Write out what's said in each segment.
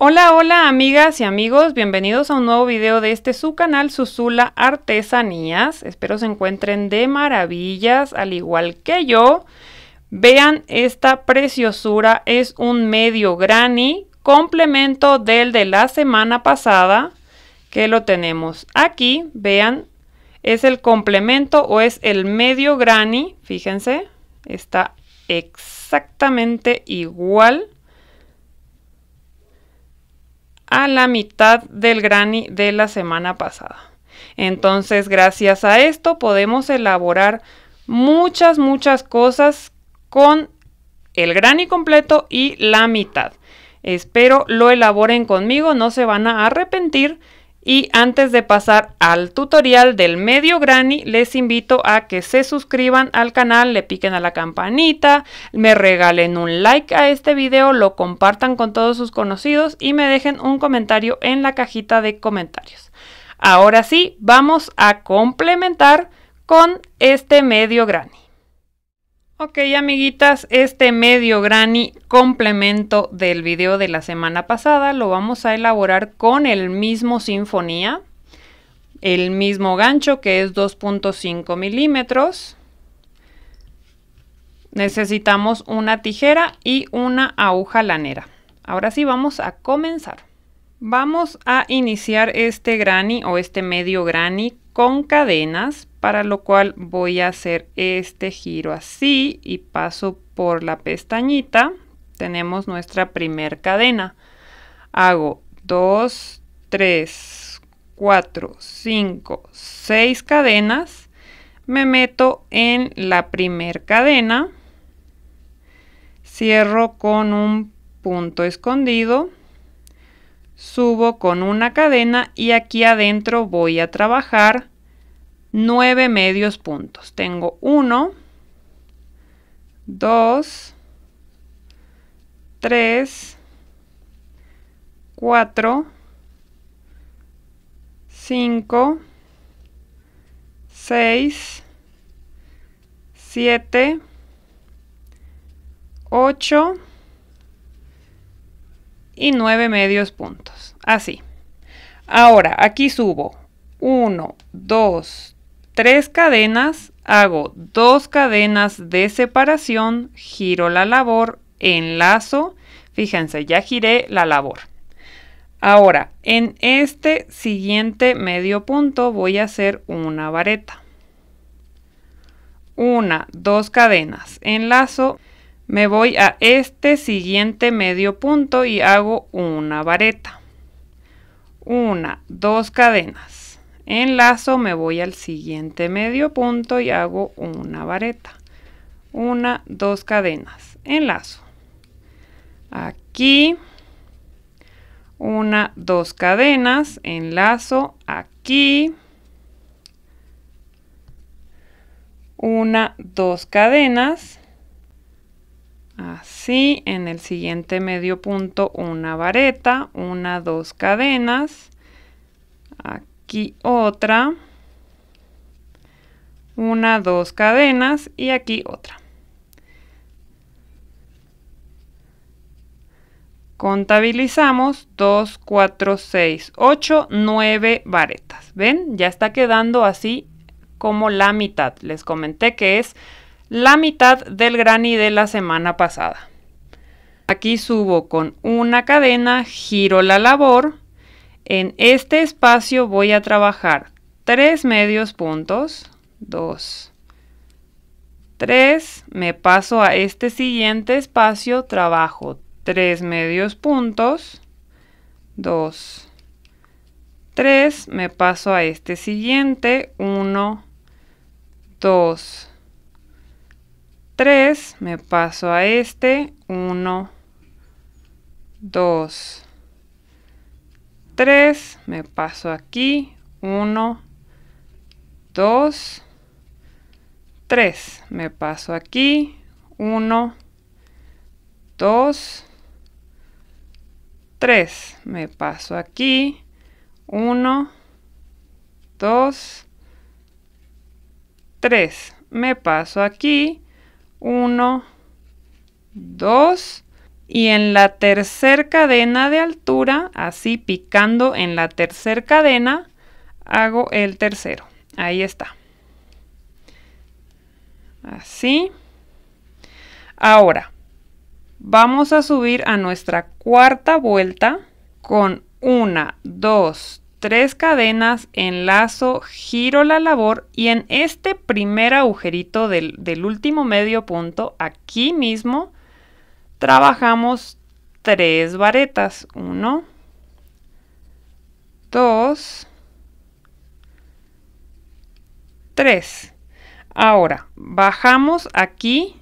Hola, hola amigas y amigos, bienvenidos a un nuevo video de este su canal Susula Artesanías. Espero se encuentren de maravillas, al igual que yo. Vean esta preciosura, es un medio granny, complemento del de la semana pasada, que lo tenemos aquí. Vean, es el complemento o es el medio granny, fíjense, está exactamente igual a la mitad del granny de la semana pasada. Entonces, gracias a esto podemos elaborar muchas, muchas cosas con el granny completo y la mitad. Espero lo elaboren conmigo, no se van a arrepentir. Y antes de pasar al tutorial del medio granny, les invito a que se suscriban al canal, le piquen a la campanita, me regalen un like a este video, lo compartan con todos sus conocidos y me dejen un comentario en la cajita de comentarios. Ahora sí, vamos a complementar con este medio granny. Ok, amiguitas, este medio granny complemento del video de la semana pasada lo vamos a elaborar con el mismo sinfonía, el mismo gancho que es 2.5 milímetros. Necesitamos una tijera y una aguja lanera. Ahora sí, vamos a comenzar. Vamos a iniciar este granny o este medio granny con cadenas, para lo cual voy a hacer este giro así y paso por la pestañita. Tenemos nuestra primer cadena. Hago 2, 3, 4, 5, 6 cadenas. Me meto en la primer cadena. Cierro con un punto escondido subo con una cadena y aquí adentro voy a trabajar 9 medios puntos. Tengo 1, 2, 3, 4, 5, 6, 7, 8, y 9 medios puntos. Así. Ahora, aquí subo 1, 2, 3 cadenas, hago dos cadenas de separación, giro la labor, enlazo, fíjense, ya giré la labor. Ahora, en este siguiente medio punto voy a hacer una vareta. Una, dos cadenas, enlazo, me voy a este siguiente medio punto y hago una vareta una dos cadenas enlazo me voy al siguiente medio punto y hago una vareta una dos cadenas enlazo aquí una dos cadenas enlazo aquí una dos cadenas así en el siguiente medio punto una vareta una dos cadenas aquí otra una dos cadenas y aquí otra Contabilizamos 2, 4, 6, 8, 9 varetas. ¿Ven? Ya está quedando así como la mitad. Les comenté que es la mitad del granny de la semana pasada. Aquí subo con una cadena, giro la labor. En este espacio voy a trabajar tres medios puntos, dos tres me paso a este siguiente espacio, trabajo tres medios puntos, dos tres me paso a este siguiente, 1, 2, 3, me paso a este, 1, 2, 3, me paso aquí, 1, 2, 3, me paso aquí, 1, 2, 3, me paso aquí, 1, 2, 3, me paso aquí, 1, 2 y en la tercera cadena de altura, así picando en la tercera cadena, hago el tercero. Ahí está. Así. Ahora, vamos a subir a nuestra cuarta vuelta con 1, 2, tres cadenas, enlazo, giro la labor y en este primer agujerito del, último medio punto, aquí mismo, trabajamos tres varetas. Uno, dos, tres. Ahora, bajamos aquí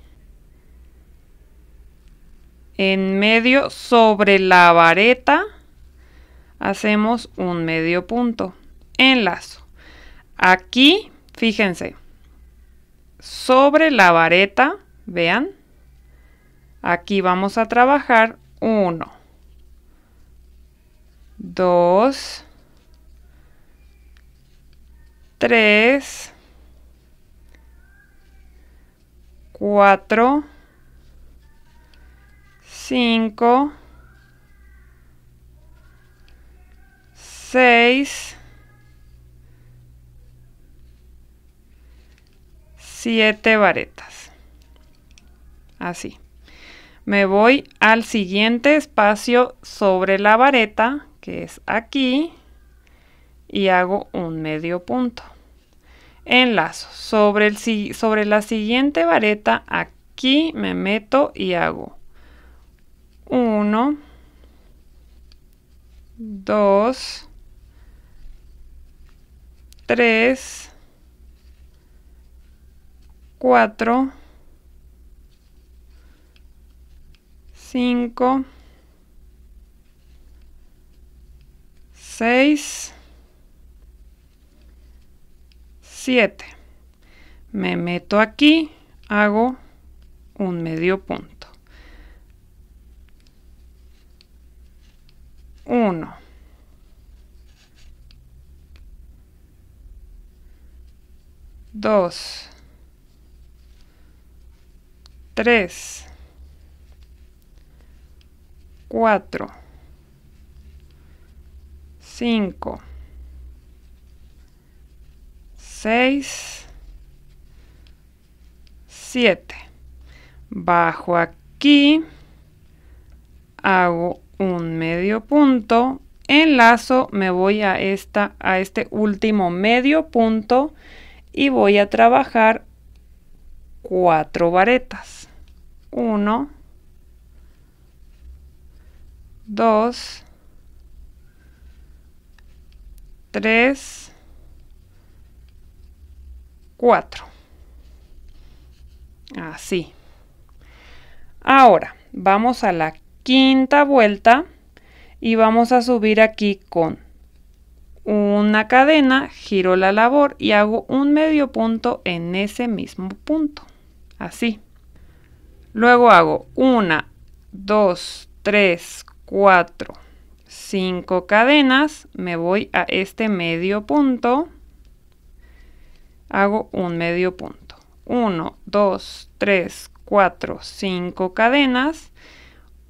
en medio sobre la vareta hacemos un medio punto, enlazo. Aquí, fíjense, sobre la vareta, vean, aquí vamos a trabajar 1, 2, 3, 4, 5, 6, 7 varetas. Así. Me voy al siguiente espacio sobre la vareta, que es aquí, y hago un medio punto. Enlazo. Sobre, el, sobre la siguiente vareta, aquí me meto y hago 1, 2, 3, 4, 5, 6, 7. Me meto aquí, hago un medio punto. 1 2, 3, 4, 5, 6, 7. Bajo aquí, hago un medio punto, enlazo, me voy a, esta, a este último medio punto y voy a trabajar cuatro varetas. 1, 2, 3, 4. Así. Ahora, vamos a la quinta vuelta y vamos a subir aquí con una cadena, giro la labor y hago un medio punto en ese mismo punto. Así. Luego hago una, dos, tres, cuatro, cinco cadenas. Me voy a este medio punto. Hago un medio punto. uno dos tres cuatro cinco cadenas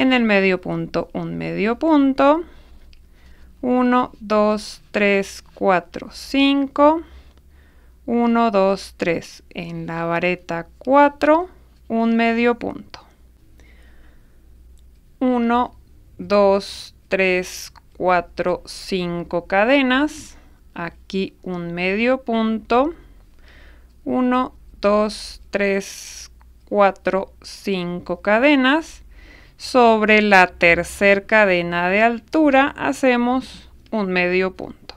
en el medio punto un medio punto, 1, 2, 3, 4, 5, 1, 2, 3, en la vareta 4, un medio punto, 1, 2, 3, 4, 5 cadenas, aquí un medio punto, 1, 2, 3, 4, 5 cadenas, sobre la tercera cadena de altura hacemos un medio punto.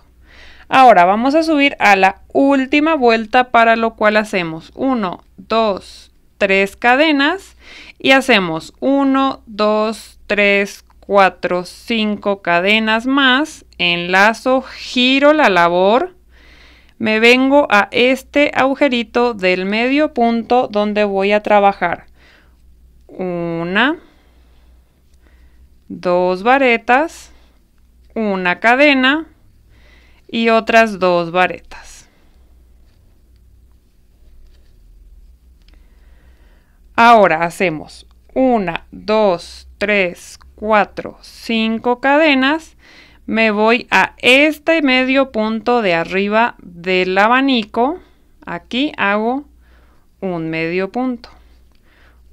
Ahora vamos a subir a la última vuelta para lo cual hacemos 1, 2, 3 cadenas y hacemos 1, 2, 3, 4, 5 cadenas más, enlazo, giro la labor, me vengo a este agujerito del medio punto donde voy a trabajar. Una, dos varetas, una cadena y otras dos varetas. Ahora hacemos una, dos, tres, cuatro, cinco cadenas. Me voy a este medio punto de arriba del abanico. Aquí hago un medio punto.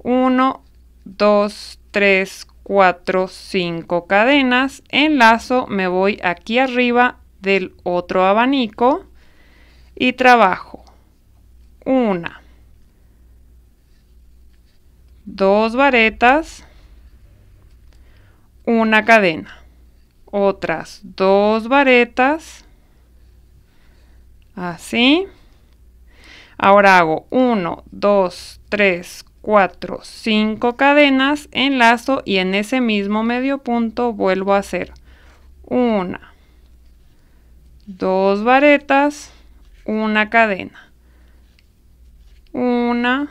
1, 2, 3, cuatro cinco cadenas, enlazo, me voy aquí arriba del otro abanico y trabajo una, dos varetas, una cadena, otras dos varetas, así. Ahora hago 1, 2, 3, 4, 5 cadenas, enlazo y en ese mismo medio punto vuelvo a hacer una, dos varetas, una cadena, una,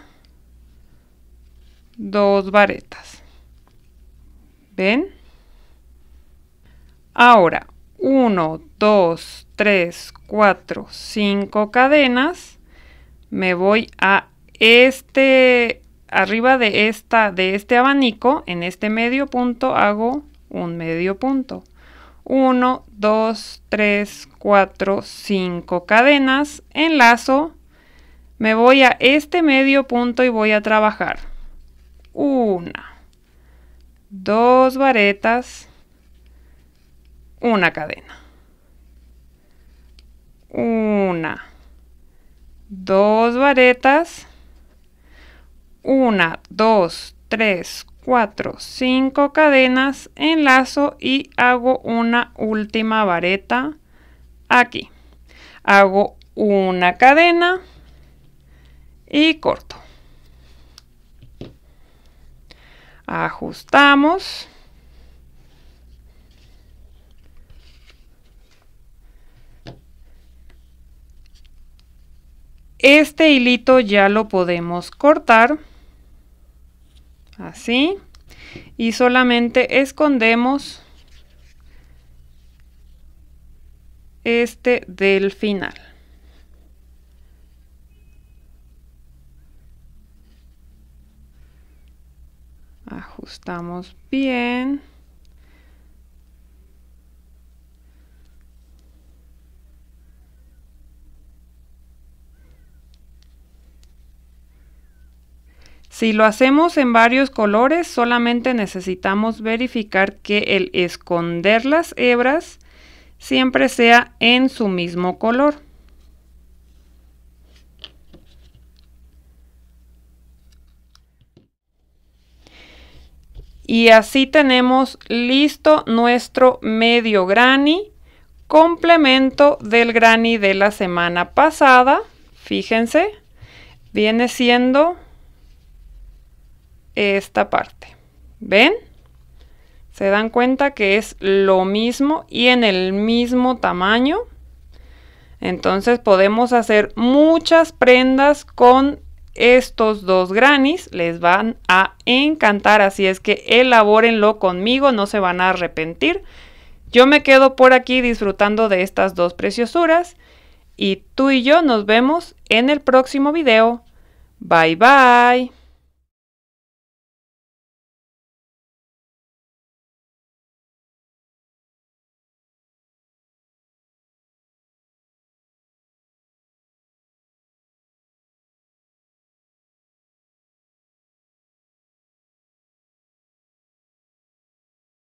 dos varetas. ¿Ven? Ahora, 1, 2, 3, 4, 5 cadenas. Me voy a este arriba de, esta, de este abanico, en este medio punto, hago un medio punto. 1, 2, 3, 4, 5 cadenas, enlazo, me voy a este medio punto y voy a trabajar. Una, dos varetas, una cadena. Una, dos varetas, una dos tres cuatro 5 cadenas, enlazo y hago una última vareta aquí. Hago una cadena y corto. Ajustamos. Este hilito ya lo podemos cortar así, y solamente escondemos este del final. Ajustamos bien. Si lo hacemos en varios colores, solamente necesitamos verificar que el esconder las hebras siempre sea en su mismo color. Y así tenemos listo nuestro medio granny, complemento del granny de la semana pasada. Fíjense, viene siendo esta parte. ¿Ven? Se dan cuenta que es lo mismo y en el mismo tamaño. Entonces podemos hacer muchas prendas con estos dos granis. Les van a encantar, así es que elabórenlo conmigo, no se van a arrepentir. Yo me quedo por aquí disfrutando de estas dos preciosuras y tú y yo nos vemos en el próximo video. Bye bye.